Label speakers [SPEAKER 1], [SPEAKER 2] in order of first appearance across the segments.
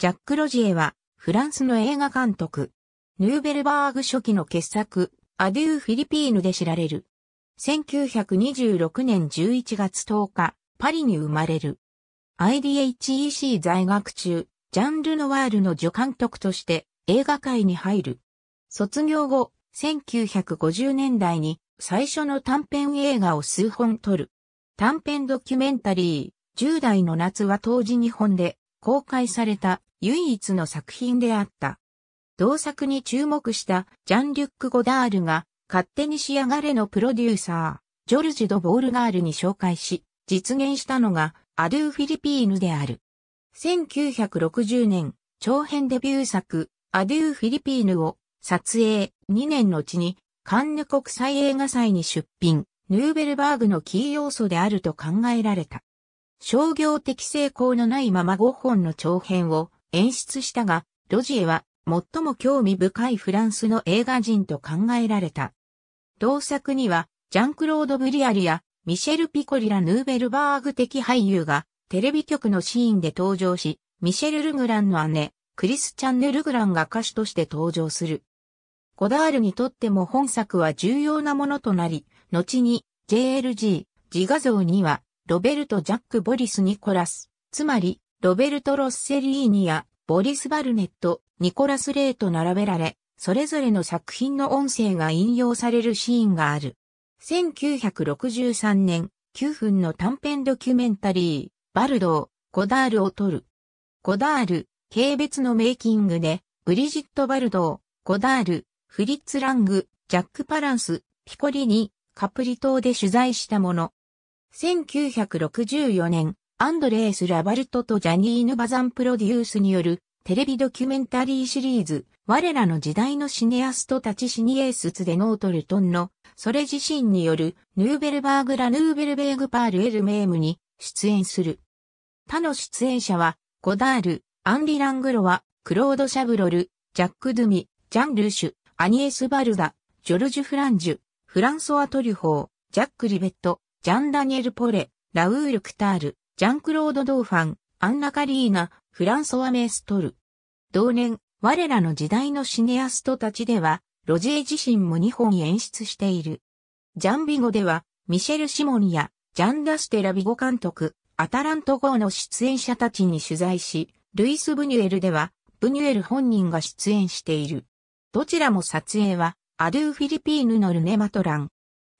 [SPEAKER 1] ジャック・ロジエは、フランスの映画監督。ヌーベルバーグ初期の傑作、アデュー・フィリピーヌで知られる。1926年11月10日、パリに生まれる。IDHEC 在学中、ジャンル・ノワールの助監督として映画界に入る。卒業後、1950年代に最初の短編映画を数本撮る。短編ドキュメンタリー、10代の夏は当時日本で公開された唯一の作品であった。同作に注目したジャン・リュック・ゴダールが、勝手に仕上がれのプロデューサー、ジョルジュ・ド・ボールガールに紹介し、実現したのが、アドゥ・フィリピーヌである。1960年、長編デビュー作、アドゥ・フィリピーヌを、撮影、2年後に、カンヌ国際映画祭に出品、ヌーベルバーグのキー要素であると考えられた。商業的成功のないまま5本の長編を演出したが、ロジエは最も興味深いフランスの映画人と考えられた。同作には、ジャンクロード・ブリアルやミシェル・ピコリラ・ヌーベルバーグ的俳優がテレビ局のシーンで登場し、ミシェル・ルグランの姉、クリスチャン・ヌ・ルグランが歌手として登場する。ゴダールにとっても本作は重要なものとなり、後に JLG 自画像にはロベルト・ジャック・ボリス・ニコラス、つまりロベルト・ロッセリーニやボリス・バルネット、ニコラス・レイと並べられ、それぞれの作品の音声が引用されるシーンがある。1963年、9分の短編ドキュメンタリー、バルドー、コダールを撮る。コダール、軽蔑のメイキングで、ブリジット・バルドー、コダール、フリッツ・ラング、ジャック・パランス、ピコリに、カプリ島で取材したもの。1964年、アンドレース・ラバルトとジャニーヌ・バザンプロデュースによるテレビドキュメンタリーシリーズ、我らの時代のシネアストたちシニエースツデノートルトンの、それ自身による、ヌーベルバーグ・ラ・ヌーベルベーグ・パール・エル・メームに出演する。他の出演者は、ゴダール、アンリ・ラングロワ、クロード・シャブロル、ジャック・ドゥミ、ジャン・ルーシュ、アニエス・バルダ、ジョルジュ・フランジュ、フランソワ・トリュホー、ジャック・リベット、ジャン・ダニエル・ポレ、ラウール・クタール、ジャンクロード・ドーファン、アンナ・カリーナ、フランソワ・メーストル。同年、我らの時代のシネアストたちでは、ロジエ自身も2本演出している。ジャンビゴでは、ミシェル・シモンや、ジャン・ダステラ・ビゴ監督、アタラント号の出演者たちに取材し、ルイス・ブニュエルでは、ブニュエル本人が出演している。どちらも撮影は、アドゥ・フィリピーヌのルネマトラン。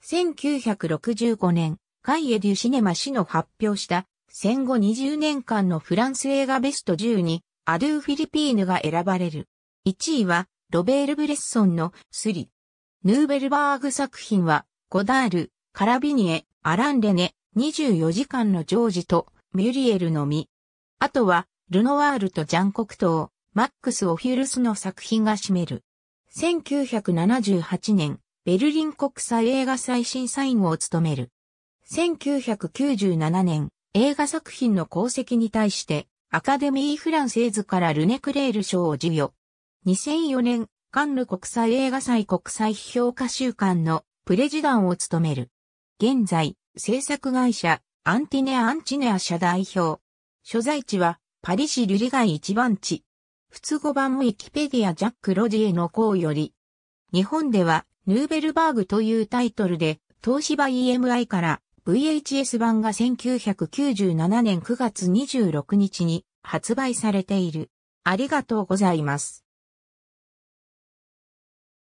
[SPEAKER 1] 1965年、カイエ・デュ・シネマ氏の発表した戦後20年間のフランス映画ベスト10に、アドゥ・フィリピーヌが選ばれる。1位は、ロベール・ブレッソンのスリ。ヌーベルバーグ作品は、ゴダール、カラビニエ、アラン・レネ、24時間のジョージと、ミュリエルのみ。あとは、ルノワールとジャンコクトー、マックス・オフィルスの作品が占める。1978年、ベルリン国際映画最新サインを務める。1997年、映画作品の功績に対して、アカデミー・フランセーズからルネクレール賞を授与。2004年、カンヌ国際映画祭国際批評家週間のプレジダンを務める。現在、制作会社、アンティネ・アンチネア社代表。所在地は、パリ市ルリ街一番地。普通語版ウィキペディアジャック・ロジエの項より。日本では、ヌーベルバーグというタイトルで、東芝 EMI から VHS 版が1997年9月26日に発売されている。ありがとうございます。